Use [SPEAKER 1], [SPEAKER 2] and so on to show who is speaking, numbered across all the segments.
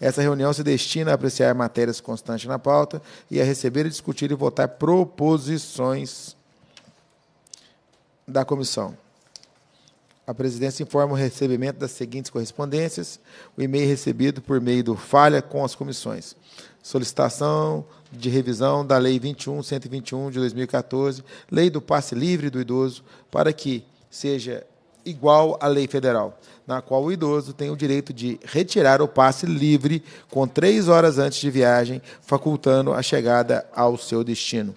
[SPEAKER 1] Essa reunião se destina a apreciar matérias constantes na pauta e a receber, discutir e votar proposições da comissão. A presidência informa o recebimento das seguintes correspondências: o e-mail recebido por meio do falha com as comissões. Solicitação de revisão da Lei 21.121 de 2014, Lei do Passe Livre do Idoso, para que seja igual à lei federal, na qual o idoso tem o direito de retirar o passe livre com três horas antes de viagem, facultando a chegada ao seu destino.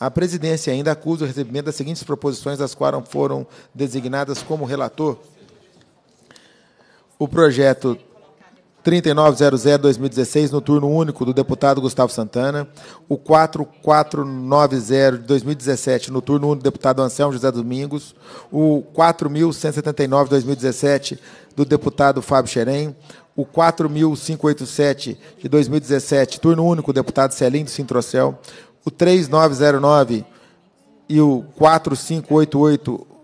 [SPEAKER 1] A presidência ainda acusa o recebimento das seguintes proposições, das quais foram designadas como relator. O projeto 3900-2016, no turno único do deputado Gustavo Santana. O 4490 de 2017, no turno único do deputado Anselmo José Domingos. O 4179 de 2017, do deputado Fábio Xerém. O 4587 de 2017, turno único, deputado Celim do Sintrocel. O 3909 e o 4588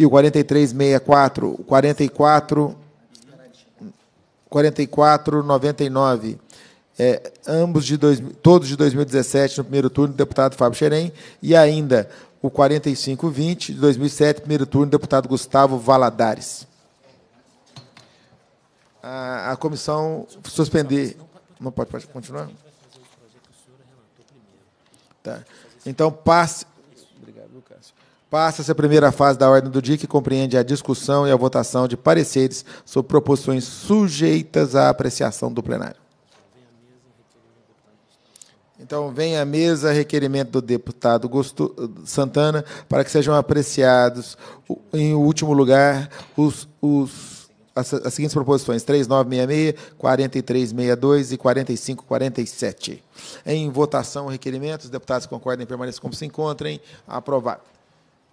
[SPEAKER 1] E o 4364, 44 4499. É, ambos de dois, todos de 2017 no primeiro turno, deputado Fábio Xerém, e ainda o 4520 de 2007, primeiro turno, deputado Gustavo Valadares. A, a comissão suspender. Não pode, pode continuar? Tá. Então, passe. Obrigado, Lucas. Passa-se a primeira fase da ordem do dia, que compreende a discussão e a votação de pareceres sobre proposições sujeitas à apreciação do plenário. Então, vem à mesa requerimento do deputado Gusto Santana para que sejam apreciados, em último lugar, os, os, as, as seguintes proposições: 3966, 4362 e 4547. Em votação, requerimentos. Os deputados concordem permaneçam como se encontrem. Aprovado.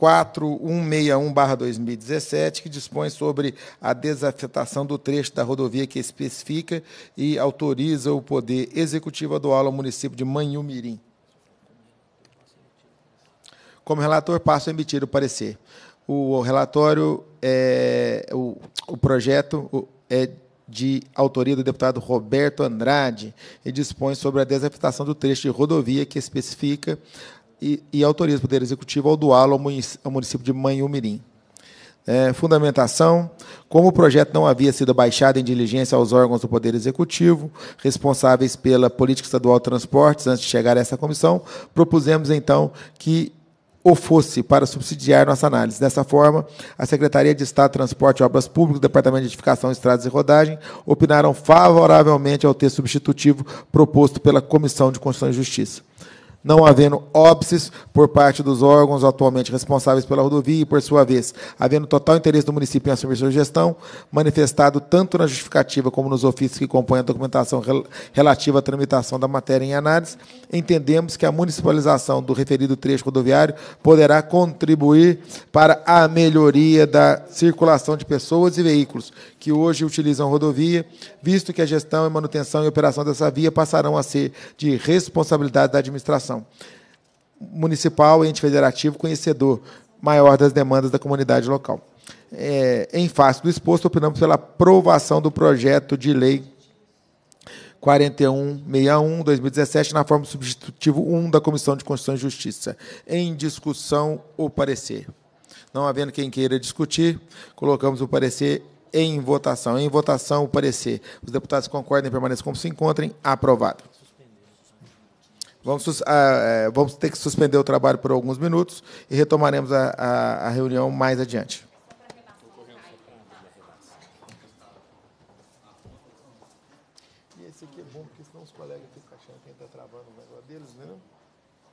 [SPEAKER 1] 4161-2017, que dispõe sobre a desafetação do trecho da rodovia que especifica e autoriza o Poder Executivo a doá-lo ao município de Manhumirim. Como relator, passo a emitir o parecer. O relatório, é, o, o projeto é de autoria do deputado Roberto Andrade e dispõe sobre a desafetação do trecho de rodovia que especifica e, e autoriza o Poder Executivo ao doá-lo ao município de Manhumirim. É, fundamentação: como o projeto não havia sido baixado em diligência aos órgãos do Poder Executivo, responsáveis pela política estadual de transportes, antes de chegar a essa comissão, propusemos então que o fosse para subsidiar nossa análise. Dessa forma, a Secretaria de Estado de Transporte e Obras Públicas, Departamento de Edificação, Estradas e Rodagem, opinaram favoravelmente ao texto substitutivo proposto pela Comissão de Constituição e Justiça não havendo óbices por parte dos órgãos atualmente responsáveis pela rodovia e, por sua vez, havendo total interesse do município em assumir sua gestão, manifestado tanto na justificativa como nos ofícios que compõem a documentação rel relativa à tramitação da matéria em análise, entendemos que a municipalização do referido trecho rodoviário poderá contribuir para a melhoria da circulação de pessoas e veículos que hoje utilizam rodovia, visto que a gestão e manutenção e operação dessa via passarão a ser de responsabilidade da administração administração municipal, ente federativo, conhecedor maior das demandas da comunidade local. É, em face do exposto, opinamos pela aprovação do projeto de lei 4161-2017, na forma substitutivo 1 da Comissão de Constituição e Justiça. Em discussão, o parecer. Não havendo quem queira discutir, colocamos o parecer em votação. Em votação, o parecer. Os deputados concordem e permaneçam como se encontrem. Aprovado. Vamos, ah, eh, vamos, ter que suspender o trabalho por alguns minutos e retomaremos a, a, a reunião mais adiante.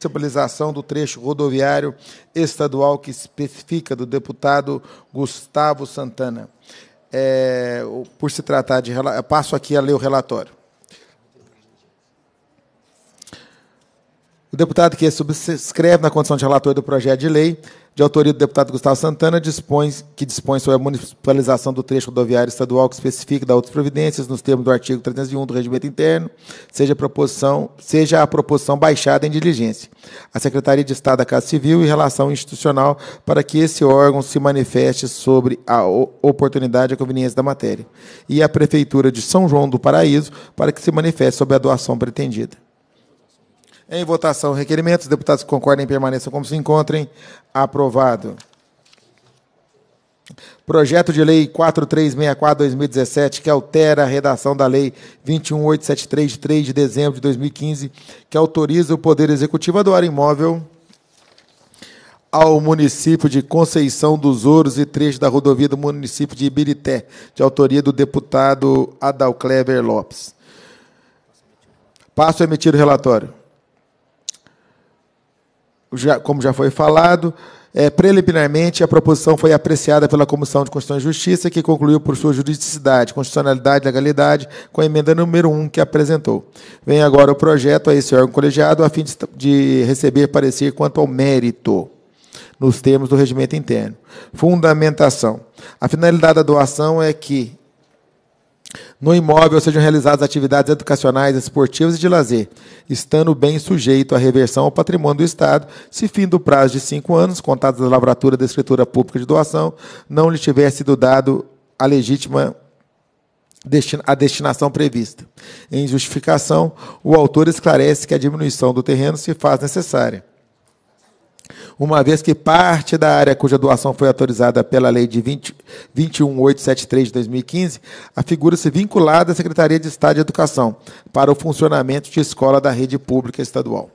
[SPEAKER 1] municipalização do trecho rodoviário estadual que especifica do deputado Gustavo Santana. É, por se tratar de. Passo aqui a ler o relatório. deputado que subscreve na condição de relator do projeto de lei, de autoria do deputado Gustavo Santana, dispõe, que dispõe sobre a municipalização do trecho rodoviário estadual que especifica da outras providências nos termos do artigo 301 do Regimento Interno, seja a proposição, seja a proposição baixada em diligência. A Secretaria de Estado da Casa Civil e Relação Institucional para que esse órgão se manifeste sobre a oportunidade e a conveniência da matéria. E a Prefeitura de São João do Paraíso para que se manifeste sobre a doação pretendida. Em votação, requerimento. Os deputados que concordem permaneçam como se encontrem. Aprovado. Projeto de Lei 4364-2017, que altera a redação da Lei 21873, de 3 de dezembro de 2015, que autoriza o Poder Executivo a doar imóvel ao município de Conceição dos Ouros e trecho da rodovia do município de Ibirité, de autoria do deputado Adalclever Lopes. Passo a emitir o relatório como já foi falado, é, preliminarmente, a proposição foi apreciada pela Comissão de Constituição e Justiça, que concluiu por sua juridicidade, constitucionalidade e legalidade, com a emenda número 1 que apresentou. Vem agora o projeto a esse órgão colegiado, a fim de, de receber parecer quanto ao mérito, nos termos do regimento interno. Fundamentação. A finalidade da doação é que no imóvel sejam realizadas atividades educacionais, esportivas e de lazer, estando bem sujeito à reversão ao patrimônio do Estado, se fim do prazo de cinco anos, contados da lavratura da escritura pública de doação, não lhe tiver sido dado a legítima a destinação prevista. Em justificação, o autor esclarece que a diminuição do terreno se faz necessária uma vez que parte da área cuja doação foi autorizada pela Lei de 20, 21873 de 2015 afigura-se vinculada à Secretaria de Estado de Educação para o funcionamento de escola da rede pública estadual.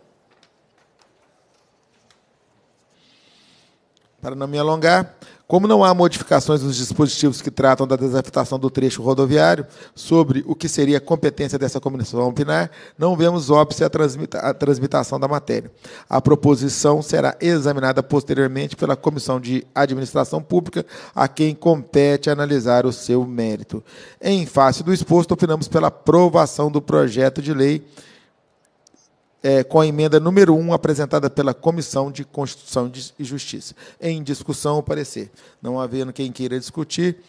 [SPEAKER 1] Para não me alongar, como não há modificações nos dispositivos que tratam da desafetação do trecho rodoviário, sobre o que seria a competência dessa comissão opinar, não vemos óbvio a transmita transmitação da matéria. A proposição será examinada posteriormente pela Comissão de Administração Pública, a quem compete analisar o seu mérito. Em face do exposto, opinamos pela aprovação do projeto de lei é, com a emenda número 1 apresentada pela Comissão de Constituição e Justiça. Em discussão, o parecer. Não havendo quem queira discutir,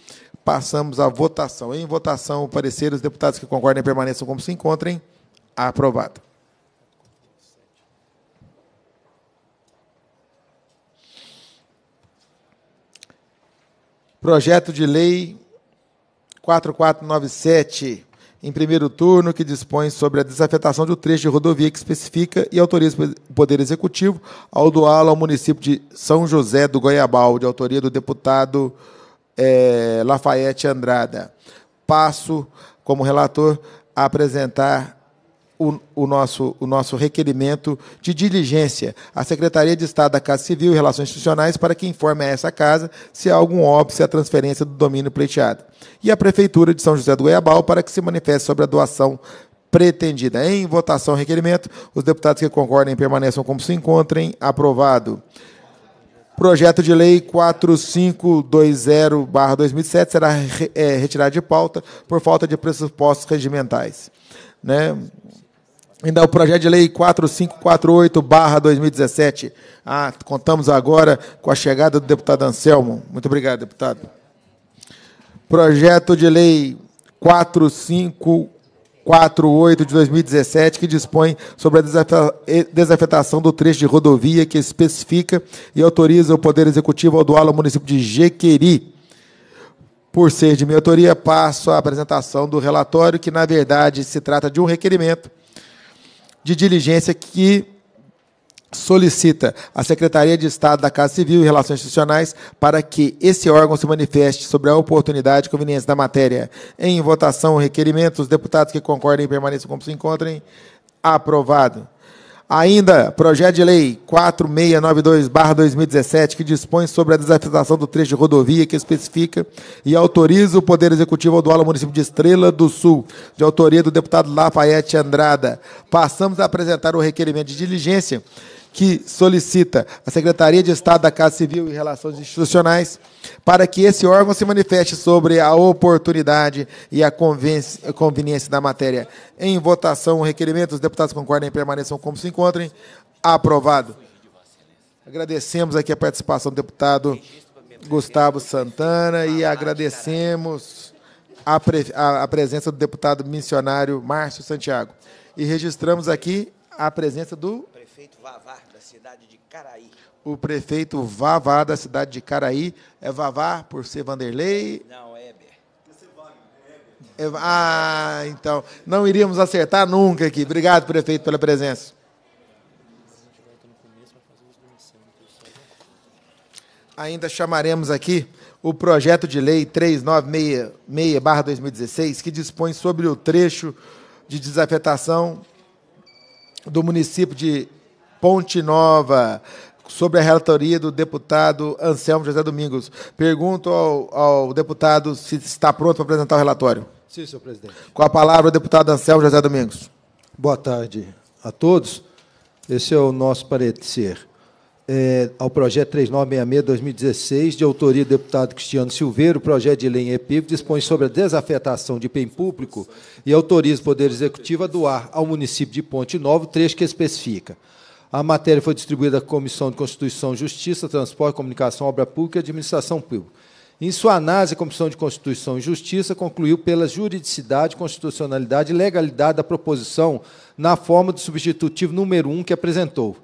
[SPEAKER 1] passamos à votação. Em votação, o parecer, os deputados que concordem permaneçam como se encontrem. Aprovado. Projeto de Lei 4497 em primeiro turno, que dispõe sobre a desafetação do trecho de rodovia que especifica e autoriza o Poder Executivo ao doá-lo ao município de São José do Goiabal, de autoria do deputado é, Lafayette Andrada. Passo, como relator, a apresentar o, o, nosso, o nosso requerimento de diligência à Secretaria de Estado da Casa Civil e Relações Institucionais para que informe a essa casa se há algum óbice à transferência do domínio pleiteado. E à Prefeitura de São José do Goiabal para que se manifeste sobre a doação pretendida. Em votação, requerimento. Os deputados que concordem permaneçam como se encontrem. Aprovado. Projeto de lei 4520-2007 será é, retirado de pauta por falta de pressupostos regimentais. Né? Ainda é o projeto de lei 4548-2017. Ah, contamos agora com a chegada do deputado Anselmo. Muito obrigado, deputado. Projeto de lei 4548 de 2017, que dispõe sobre a desafetação do trecho de rodovia, que especifica e autoriza o Poder Executivo ao doá-lo ao município de Jequeri. Por ser de minha autoria, passo à apresentação do relatório, que, na verdade, se trata de um requerimento de diligência que solicita à Secretaria de Estado da Casa Civil e Relações Institucionais para que esse órgão se manifeste sobre a oportunidade e conveniência da matéria. Em votação, o requerimento, os deputados que concordem permaneçam como se encontrem. Aprovado. Ainda, projeto de lei 4692-2017, que dispõe sobre a desafetação do trecho de rodovia, que especifica e autoriza o Poder Executivo ao doá município de Estrela do Sul, de autoria do deputado Lafayette Andrada. Passamos a apresentar o requerimento de diligência que solicita a Secretaria de Estado da Casa Civil e Relações Institucionais para que esse órgão se manifeste sobre a oportunidade e a conveniência da matéria. Em votação, o requerimento, os deputados concordem e permaneçam como se encontrem. Aprovado. Agradecemos aqui a participação do deputado Gustavo Santana e agradecemos a, a, a presença do deputado missionário Márcio Santiago. E registramos aqui a presença do prefeito Vavá cidade de Caraí. O prefeito Vavá da cidade de Caraí é Vavá por ser Vanderlei? Não, Eber. É, é ah, então, não iríamos acertar nunca aqui. Obrigado, prefeito, pela presença. Ainda chamaremos aqui o projeto de lei 3966-2016, que dispõe sobre o trecho de desafetação do município de Ponte Nova sobre a relatoria do deputado Anselmo José Domingos. Pergunto ao, ao, deputado se está pronto para apresentar o relatório.
[SPEAKER 2] Sim, senhor presidente. Com a palavra, o deputado Anselmo José Domingos. Boa tarde a todos. Esse é o nosso parecer é, ao projeto 3966-2016, de autoria do deputado Cristiano Silveira, o projeto de lei em epígrafe dispõe sobre a desafetação de bem público e autoriza o Poder Executivo a doar ao município de Ponte Nova o trecho que especifica a matéria foi distribuída à Comissão de Constituição, Justiça, Transporte, Comunicação, Obra Pública e Administração Pública. Em sua análise, a Comissão de Constituição e Justiça concluiu pela juridicidade, constitucionalidade e legalidade da proposição na forma do substitutivo número 1 que apresentou.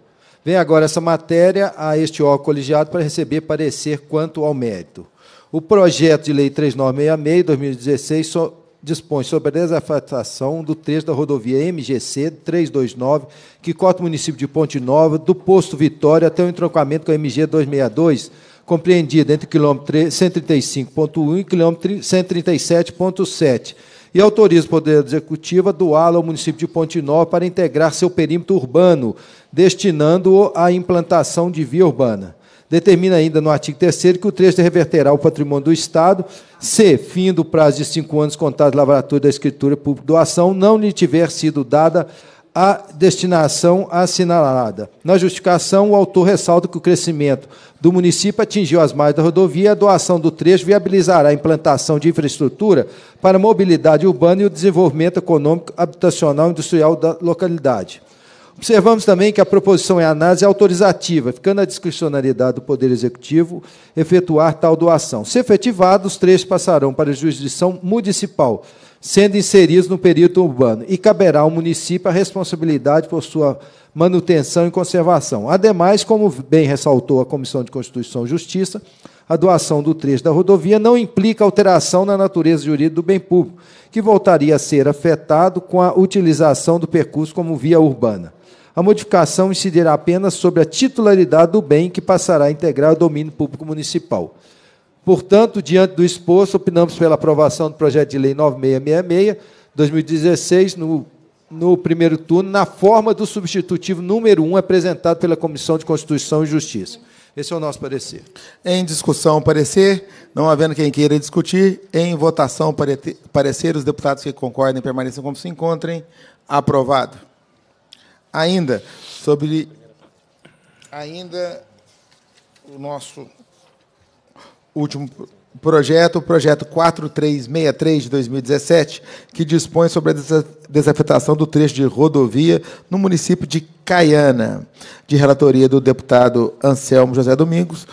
[SPEAKER 2] Vem agora essa matéria a este órgão colegiado para receber parecer quanto ao mérito. O projeto de lei 3966 2016 dispõe sobre a desafetação do trecho da rodovia MGC 329, que corta o município de Ponte Nova, do posto Vitória até o entroncamento com a MG 262, compreendida entre quilômetro 135.1 e quilômetro 137.7 e autoriza o Poder Executivo a doá-lo ao município de Ponte Nova para integrar seu perímetro urbano, destinando-o à implantação de via urbana. Determina ainda no artigo 3 que o trecho reverterá o patrimônio do Estado se, fim do prazo de cinco anos contado lavratura da escritura pública doação, não lhe tiver sido dada a destinação assinalada. Na justificação, o autor ressalta que o crescimento do município atingiu as margens da rodovia e a doação do trecho viabilizará a implantação de infraestrutura para a mobilidade urbana e o desenvolvimento econômico, habitacional e industrial da localidade. Observamos também que a proposição em análise é autorizativa, ficando à discricionariedade do Poder Executivo efetuar tal doação. Se efetivado, os trechos passarão para a jurisdição municipal, sendo inseridos no período urbano, e caberá ao município a responsabilidade por sua manutenção e conservação. Ademais, como bem ressaltou a Comissão de Constituição e Justiça, a doação do trecho da rodovia não implica alteração na natureza jurídica do bem público, que voltaria a ser afetado com a utilização do percurso como via urbana a modificação incidirá apenas sobre a titularidade do bem que passará a integrar o domínio público municipal. Portanto, diante do exposto, opinamos pela aprovação do projeto de lei 9666, 2016, no, no primeiro turno, na forma do substitutivo número 1 apresentado pela Comissão de Constituição e Justiça. Esse é o nosso parecer. Em discussão,
[SPEAKER 1] parecer. Não havendo quem queira discutir, em votação, parecer. Os deputados que concordem permaneçam como se encontrem. Aprovado. Ainda sobre ainda o nosso último projeto, o projeto 4363 de 2017, que dispõe sobre a desafetação do trecho de rodovia no município de Caiana, de relatoria do deputado Anselmo José Domingos.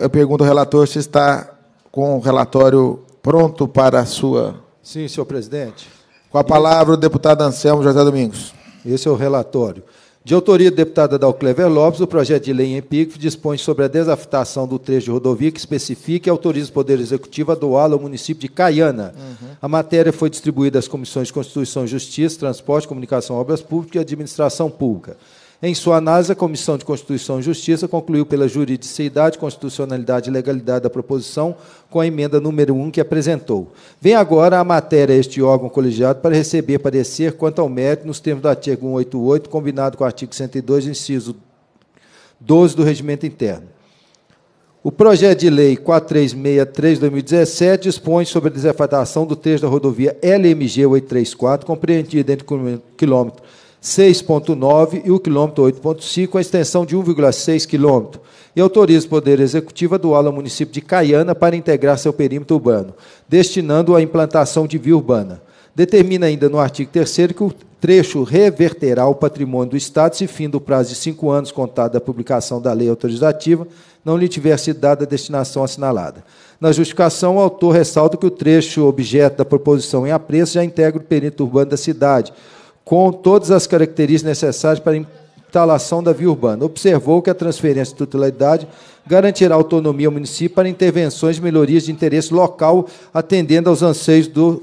[SPEAKER 1] Eu pergunto ao relator se está com o relatório pronto para a sua.
[SPEAKER 2] Sim, senhor presidente. Com a palavra, o deputado Anselmo José Domingos. Esse é o relatório. De autoria do deputado Dalclever Lopes, o projeto de lei em epígrafe dispõe sobre a desafetação do trecho de rodovia que especifica e autoriza o Poder Executivo a doá-lo ao município de Caiana. Uhum. A matéria foi distribuída às comissões de Constituição e Justiça, Transporte, Comunicação Obras Públicas e Administração Pública. Em sua análise, a Comissão de Constituição e Justiça concluiu pela juridicidade, constitucionalidade e legalidade da proposição com a emenda número 1 que apresentou. Vem agora a matéria a este órgão colegiado para receber parecer quanto ao mérito nos termos do artigo 188, combinado com o artigo 102, inciso 12 do Regimento Interno. O projeto de lei 4363-2017 dispõe sobre a desafetação do trecho da rodovia LMG 834, compreendida entre o quilômetro 6,9 e o quilômetro 8,5, com a extensão de 1,6 quilômetro. E autoriza o Poder Executivo a doá-lo ao município de Caiana para integrar seu perímetro urbano, destinando à implantação de via urbana. Determina ainda no artigo 3 que o trecho reverterá o patrimônio do Estado se fim do prazo de cinco anos contado da publicação da lei autorizativa não lhe tiver sido dada a destinação assinalada. Na justificação, o autor ressalta que o trecho objeto da proposição em apreço já integra o perímetro urbano da cidade, com todas as características necessárias para a instalação da via urbana. Observou que a transferência de tutelaridade garantirá autonomia ao município para intervenções e melhorias de interesse local, atendendo aos anseios do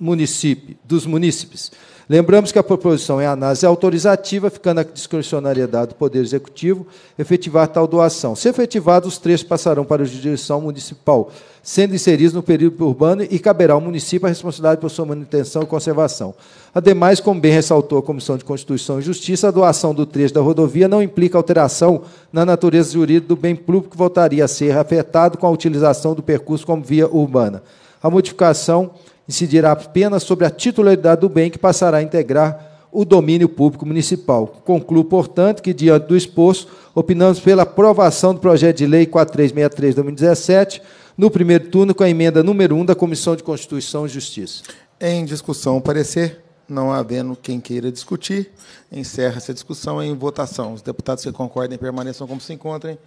[SPEAKER 2] município, dos munícipes. Lembramos que a proposição em análise é autorizativa, ficando a discricionariedade do Poder Executivo efetivar tal doação. Se efetivado, os trechos passarão para a jurisdição municipal, sendo inseridos no período urbano e caberá ao município a responsabilidade por sua manutenção e conservação. Ademais, como bem ressaltou a Comissão de Constituição e Justiça, a doação do trecho da rodovia não implica alteração na natureza jurídica do bem público que voltaria a ser afetado com a utilização do percurso como via urbana. A modificação incidirá apenas sobre a titularidade do bem que passará a integrar o domínio público municipal. Concluo, portanto, que, diante do exposto, opinamos pela aprovação do projeto de lei 4363-2017, no primeiro turno com a emenda número 1 da Comissão de Constituição e Justiça. Em discussão,
[SPEAKER 1] parecer. Não havendo quem queira discutir, encerra-se a discussão em votação. Os deputados que concordem permaneçam como se encontrem.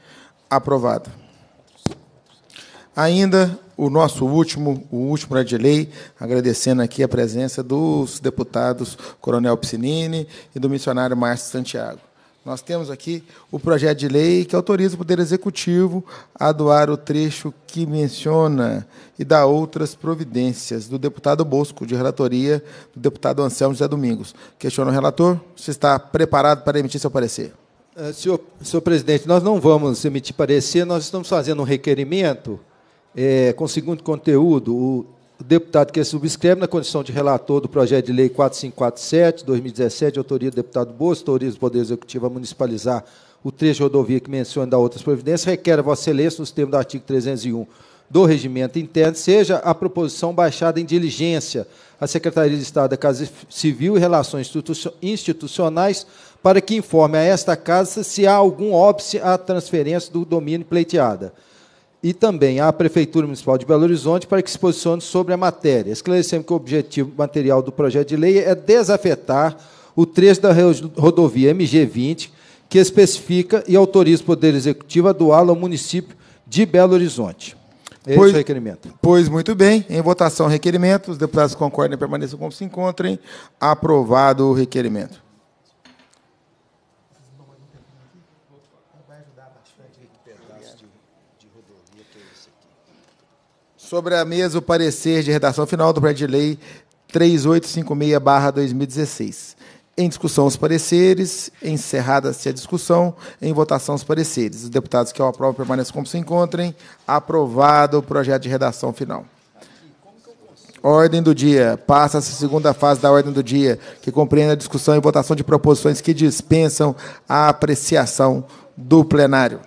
[SPEAKER 1] Aprovado. Ainda o nosso último, o último projeto de lei, agradecendo aqui a presença dos deputados Coronel Piscinini e do missionário Márcio Santiago. Nós temos aqui o projeto de lei que autoriza o Poder Executivo a doar o trecho que menciona e dá outras providências do deputado Bosco, de relatoria do deputado Anselmo José Domingos. Questiona o relator você está preparado para emitir seu parecer.
[SPEAKER 2] Uh, senhor, senhor presidente, nós não vamos emitir parecer, nós estamos fazendo um requerimento é, com segundo conteúdo. O o deputado que subscreve, na condição de relator do projeto de lei 4547, 2017, autoria do deputado Boas, autoriza o Poder Executivo a municipalizar o trecho de rodovia que menciona da outras providências, requer a Vossa Excelência, nos termos do artigo 301 do regimento interno, seja a proposição baixada em diligência à Secretaria de Estado da Casa Civil e Relações Institucionais para que informe a esta Casa se há algum óbice à transferência do domínio pleiteada e também à Prefeitura Municipal de Belo Horizonte para que se posicione sobre a matéria. Esclarecemos que o objetivo material do projeto de lei é desafetar o trecho da rodovia MG20, que especifica e autoriza o Poder Executivo a doá-lo ao município de Belo Horizonte. Esse pois, é requerimento. Pois muito bem. Em votação, requerimento. Os deputados concordem e permaneçam como
[SPEAKER 1] se encontrem. Aprovado o requerimento. Sobre a mesa, o parecer de redação final do projeto de lei 3856-2016. Em discussão, os pareceres. Encerrada-se a discussão. Em votação, os pareceres. Os deputados que o aprovam permaneçam como se encontrem. Aprovado o projeto de redação final. Ordem do dia. Passa-se a segunda fase da ordem do dia, que compreende a discussão e votação de proposições que dispensam a apreciação do plenário.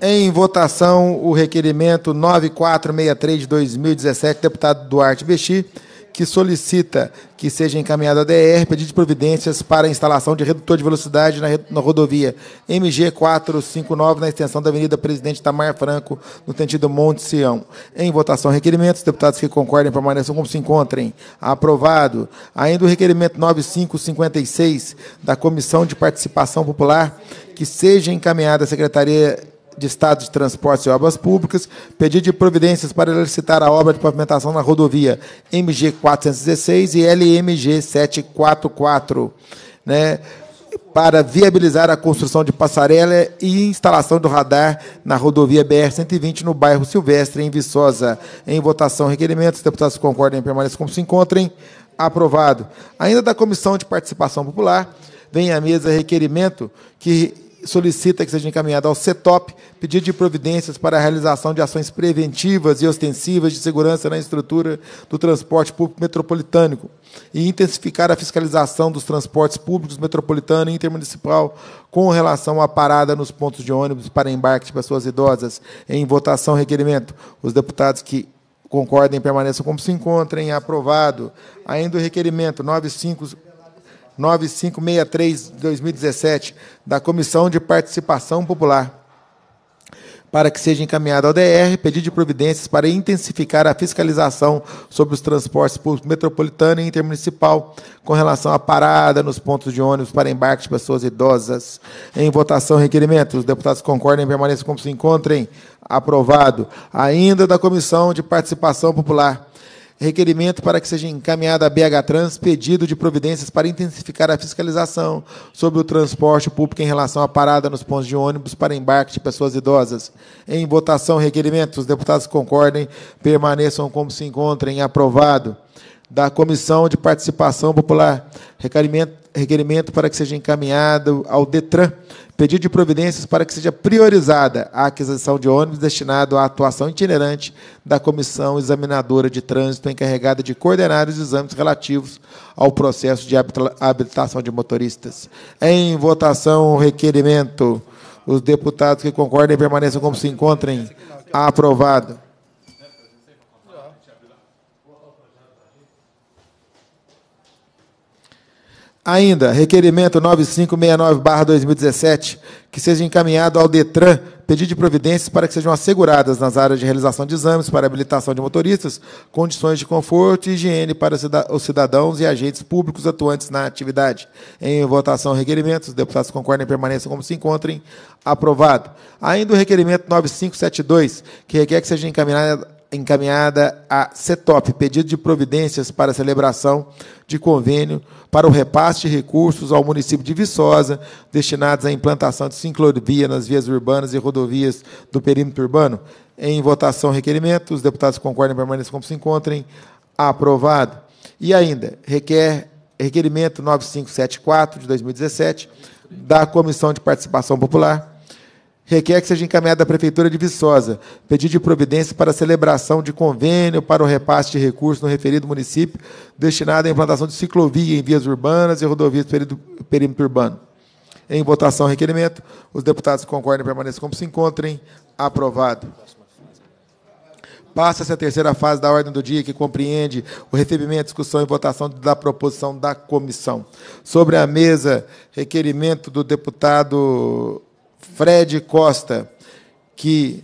[SPEAKER 1] Em votação, o requerimento 9463 de 2017, deputado Duarte Bexi, que solicita que seja encaminhado à DR pedido de providências para a instalação de redutor de velocidade na, na rodovia MG 459, na extensão da Avenida Presidente Tamar Franco, no sentido Monte Sião. Em votação, requerimentos. Deputados que concordem permaneçam como se encontrem. Aprovado. Ainda o requerimento 9556 da Comissão de Participação Popular, que seja encaminhado à Secretaria de Estado de Transportes e Obras Públicas, pedido de providências para licitar a obra de pavimentação na rodovia MG 416 e LMG 744, né, para viabilizar a construção de passarela e instalação do radar na rodovia BR-120 no bairro Silvestre, em Viçosa. Em votação, requerimentos. deputados concordem concordem permaneçam como se encontrem. Aprovado. Ainda da Comissão de Participação Popular, vem à mesa requerimento que solicita que seja encaminhado ao CETOP pedido de providências para a realização de ações preventivas e ostensivas de segurança na estrutura do transporte público metropolitano e intensificar a fiscalização dos transportes públicos metropolitano e intermunicipal com relação à parada nos pontos de ônibus para embarque de pessoas idosas. Em votação, requerimento. Os deputados que concordem permaneçam como se encontrem. Aprovado. Ainda o requerimento 95 9563-2017 da Comissão de Participação Popular, para que seja encaminhado ao DR pedido de providências para intensificar a fiscalização sobre os transportes públicos metropolitano e intermunicipal com relação à parada nos pontos de ônibus para embarque de pessoas idosas. Em votação, requerimento. Os deputados concordem e permaneçam como se encontrem. Aprovado. Ainda da Comissão de Participação Popular requerimento para que seja encaminhada à BH Trans pedido de providências para intensificar a fiscalização sobre o transporte público em relação à parada nos pontos de ônibus para embarque de pessoas idosas. Em votação, requerimento. Os deputados que concordem permaneçam como se encontrem. Aprovado da Comissão de Participação Popular, requerimento, requerimento para que seja encaminhado ao DETRAN, pedido de providências para que seja priorizada a aquisição de ônibus destinado à atuação itinerante da Comissão Examinadora de Trânsito, encarregada de coordenar os exames relativos ao processo de habilitação de motoristas. Em votação, o requerimento. Os deputados que concordem permaneçam como se encontrem. Aprovado. Ainda, requerimento 9569-2017, que seja encaminhado ao DETRAN pedido de providências para que sejam asseguradas nas áreas de realização de exames para habilitação de motoristas condições de conforto e higiene para os cidadãos e agentes públicos atuantes na atividade. Em votação, requerimentos. deputados concordem e permaneçam como se encontrem. Aprovado. Ainda o requerimento 9572, que requer que seja encaminhado encaminhada à CETOP, pedido de providências para celebração de convênio para o repasse de recursos ao município de Viçosa, destinados à implantação de ciclovia nas vias urbanas e rodovias do perímetro urbano. Em votação, requerimento. Os deputados concordem e permaneçam como se encontrem. Aprovado. E ainda, requer requerimento 9574 de 2017 da Comissão de Participação Popular requer que seja encaminhada à Prefeitura de Viçosa pedido de providência para a celebração de convênio para o repasse de recursos no referido município destinado à implantação de ciclovia em vias urbanas e rodovias do perímetro urbano. Em votação, requerimento. Os deputados concordem concordem permaneçam como se encontrem. Aprovado. Passa-se a terceira fase da ordem do dia, que compreende o recebimento, discussão e votação da proposição da comissão. Sobre a mesa, requerimento do deputado Fred Costa, que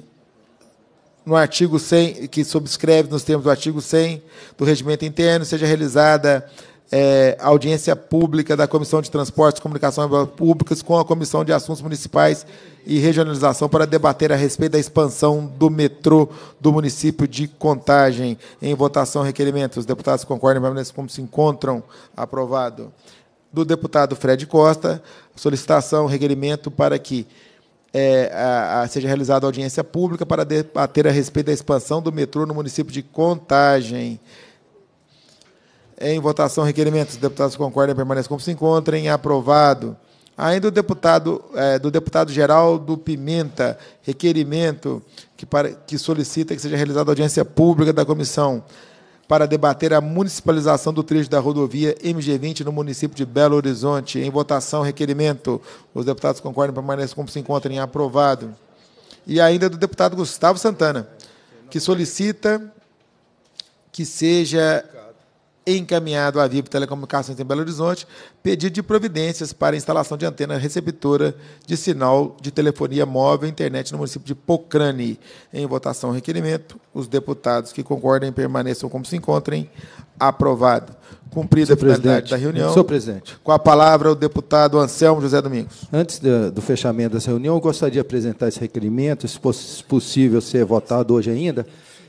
[SPEAKER 1] no artigo 100, que subscreve nos termos do artigo 100 do Regimento Interno, seja realizada é, audiência pública da Comissão de Transportes e Comunicações Públicas com a Comissão de Assuntos Municipais e Regionalização para debater a respeito da expansão do metrô do município de Contagem. Em votação, requerimento. Os deputados concordam e permanecem como se encontram. Aprovado do deputado Fred Costa, solicitação, requerimento para que é, a, a, seja realizada audiência pública para debater a respeito da expansão do metrô no município de Contagem. Em votação, requerimentos. Os deputados concordam permanecem como se encontrem. Aprovado. Ainda o deputado, é, do deputado Geraldo Pimenta, requerimento que, para, que solicita que seja realizada audiência pública da comissão para debater a municipalização do trecho da rodovia MG20 no município de Belo Horizonte. Em votação, requerimento. Os deputados concordam e permanecem como se encontrem. Aprovado. E ainda do deputado Gustavo Santana, que solicita que seja encaminhado à VIP Telecomunicações em Belo Horizonte pedido de providências para instalação de antena receptora de sinal de telefonia móvel e internet no município de Pocrane. Em votação requerimento, os deputados que concordem permaneçam como se encontrem. Aprovado. Cumprida Senhor a finalidade da reunião. Sou presidente.
[SPEAKER 2] Com a palavra o deputado Anselmo José Domingos. Antes do fechamento dessa reunião, eu gostaria de apresentar esse requerimento, se possível ser votado hoje ainda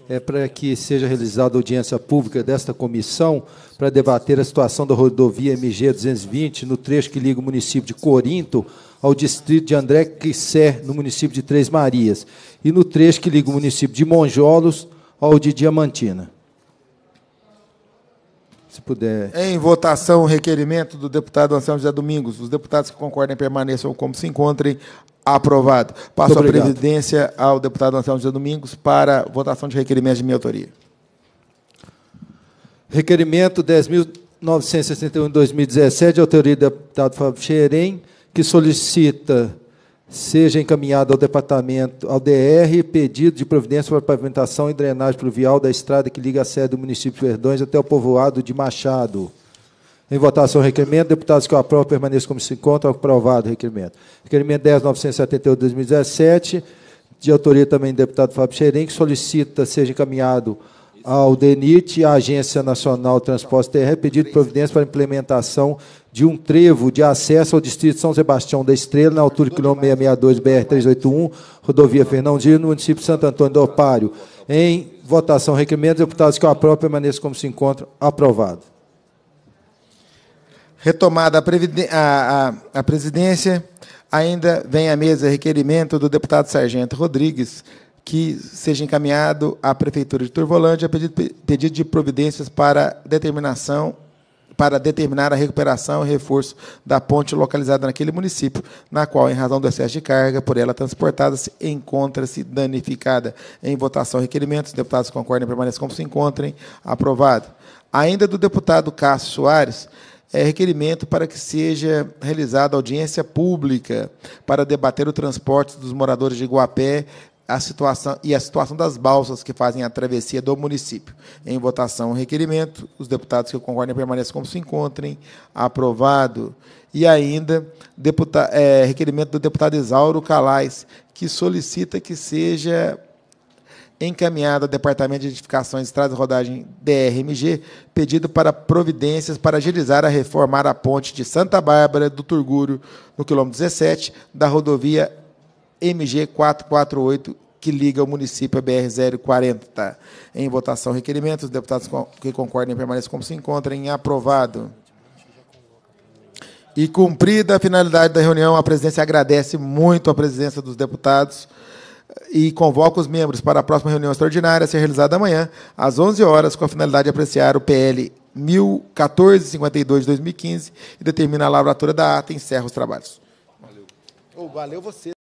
[SPEAKER 2] é, para que seja realizada audiência pública desta comissão para debater a situação da rodovia MG 220 no trecho que liga o município de Corinto ao distrito de André Quissé, no município de Três Marias, e no trecho que liga o município de Monjolos ao de Diamantina. Se puder. Em votação,
[SPEAKER 1] o requerimento do deputado Anselmo José Domingos. Os deputados que concordem permaneçam como se encontrem. Aprovado. Passo a presidência ao deputado Anselmo José Domingos para votação de requerimentos de
[SPEAKER 2] minha autoria. Requerimento 10.961-2017, autoria do deputado Fábio Xerém, que solicita seja encaminhado ao departamento, ao DR, pedido de providência para pavimentação e drenagem pluvial da estrada que liga a sede do município de Verdões até o povoado de Machado. Em votação, requerimento. Deputados que eu aprovo, permaneçam como se encontram. Aprovado o requerimento. Requerimento 10.978 2017, de autoria também do deputado Fábio Xerém, que solicita seja encaminhado ao DENIT e à Agência Nacional de Transporte Terrestre pedido de providência para a implementação de um trevo de acesso ao Distrito São Sebastião da Estrela, na altura do quilômetro 662 BR-381, rodovia Fernão Dias, no município de Santo Antônio do Opário. Em votação, requerimento, deputados que eu aprovo, permaneçam como se encontram. Aprovado. Retomada a, a, a, a presidência, ainda vem à mesa
[SPEAKER 1] requerimento do deputado Sargento Rodrigues que seja encaminhado à Prefeitura de Turvolândia pedido, pedido de providências para determinação para determinar a recuperação e reforço da ponte localizada naquele município, na qual, em razão do excesso de carga por ela transportada, se encontra-se danificada. Em votação, requerimentos. deputados concordem e permaneçam como se encontrem. Aprovado. Ainda do deputado Cássio Soares, é, requerimento para que seja realizada audiência pública para debater o transporte dos moradores de Iguapé a situação, e a situação das balsas que fazem a travessia do município. Em votação, o requerimento. Os deputados que concordem permanecem como se encontrem. Aprovado. E ainda, deputa, é, requerimento do deputado Isauro Calais, que solicita que seja encaminhado ao Departamento de Edificações, Estradas e Rodagem DRMG, pedido para providências para agilizar a reformar a ponte de Santa Bárbara do Turguro, no quilômetro 17, da rodovia MG 448, que liga o município à BR-040. Em votação, requerimento. Os deputados que concordem permaneçam como se encontrem. Aprovado. E cumprida a finalidade da reunião, a presidência agradece muito a presença dos deputados e convoca os membros para a próxima reunião extraordinária a ser realizada amanhã, às 11 horas, com a finalidade de apreciar o PL 1014-52 de
[SPEAKER 2] 2015 e determina a lavratura da ata e encerra os trabalhos. Valeu,
[SPEAKER 1] oh, valeu você.